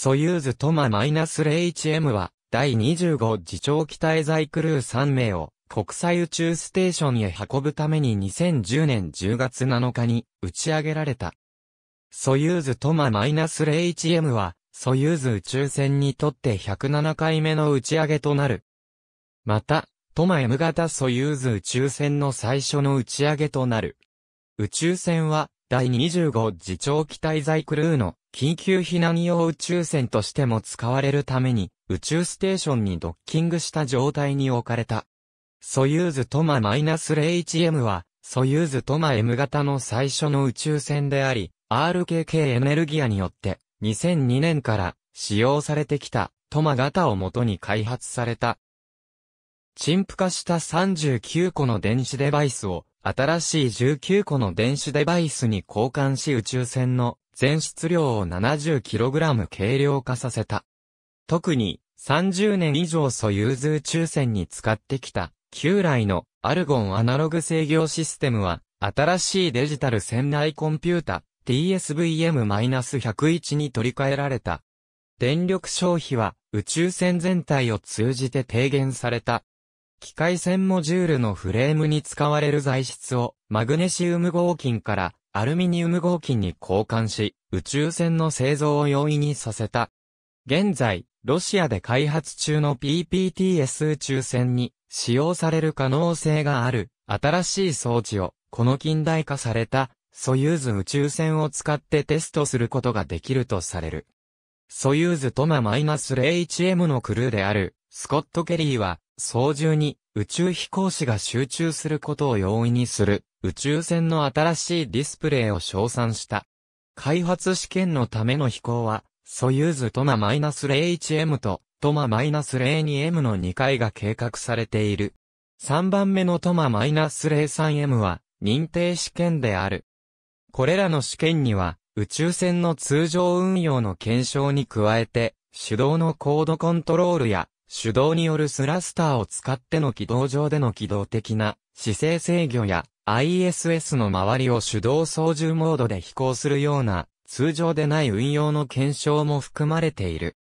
ソユーズトマ0 h m は、第25次長期滞在クルー3名を、国際宇宙ステーションへ運ぶために2010年10月7日に打ち上げられた。ソユーズトマ0 h m は、ソユーズ宇宙船にとって107回目の打ち上げとなる。また、トマ M 型ソユーズ宇宙船の最初の打ち上げとなる。宇宙船は、第25次長期滞在クルーの緊急避難用宇宙船としても使われるために、宇宙ステーションにドッキングした状態に置かれた。ソユーズトマ -01M は、ソユーズトマ M 型の最初の宇宙船であり、RKK エネルギアによって、2002年から使用されてきたトマ型を元に開発された。陳腐化した39個の電子デバイスを新しい19個の電子デバイスに交換し宇宙船の全質量を 70kg 軽量化させた。特に30年以上ソユーズ宇宙船に使ってきた旧来のアルゴンアナログ制御システムは新しいデジタル船内コンピュータ TSVM-101 に取り替えられた。電力消費は宇宙船全体を通じて低減された。機械船モジュールのフレームに使われる材質をマグネシウム合金からアルミニウム合金に交換し、宇宙船の製造を容易にさせた。現在、ロシアで開発中の PPTS 宇宙船に使用される可能性がある新しい装置をこの近代化されたソユーズ宇宙船を使ってテストすることができるとされる。ソユーズトマ0 h m のクルーであるスコット・ケリーは操縦に宇宙飛行士が集中することを容易にする宇宙船の新しいディスプレイを称賛した。開発試験のための飛行は、ソユーズトマ -01M とトマ -02M の2回が計画されている。3番目のトマ -03M は認定試験である。これらの試験には、宇宙船の通常運用の検証に加えて、手動のコードコントロールや、手動によるスラスターを使っての軌道上での機動的な姿勢制御や ISS の周りを手動操縦モードで飛行するような、通常でない運用の検証も含まれている。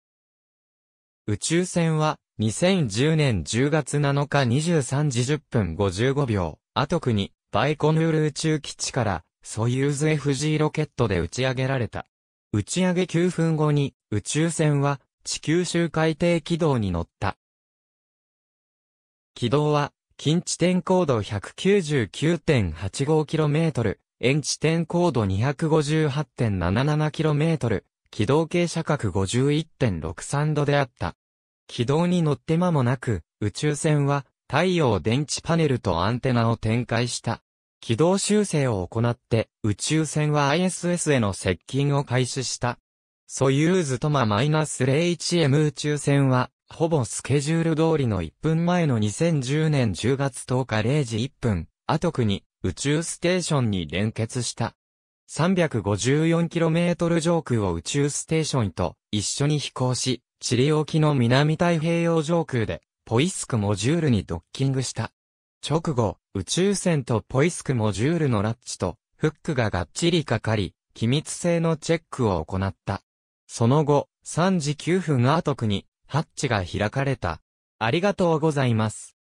宇宙船は、2010年10月7日23時10分55秒、アトクに、バイコヌール宇宙基地から、ソユーズ FG ロケットで打ち上げられた。打ち上げ9分後に、宇宙船は、地球周回艇軌道に乗った。軌道は、近地点高度 199.85km、遠地点高度 258.77km、軌道傾斜角51.63度であった。軌道に乗って間もなく、宇宙船は太陽電池パネルとアンテナを展開した。軌道修正を行って、宇宙船は ISS への接近を開始した。ソユーズトマ -01M 宇宙船は、ほぼスケジュール通りの1分前の2010年10月10日0時1分、アトクに宇宙ステーションに連結した。354km 上空を宇宙ステーションと一緒に飛行し、チリ沖の南太平洋上空でポイスクモジュールにドッキングした。直後、宇宙船とポイスクモジュールのラッチとフックががっちりかかり、機密性のチェックを行った。その後、3時9分アートクにハッチが開かれた。ありがとうございます。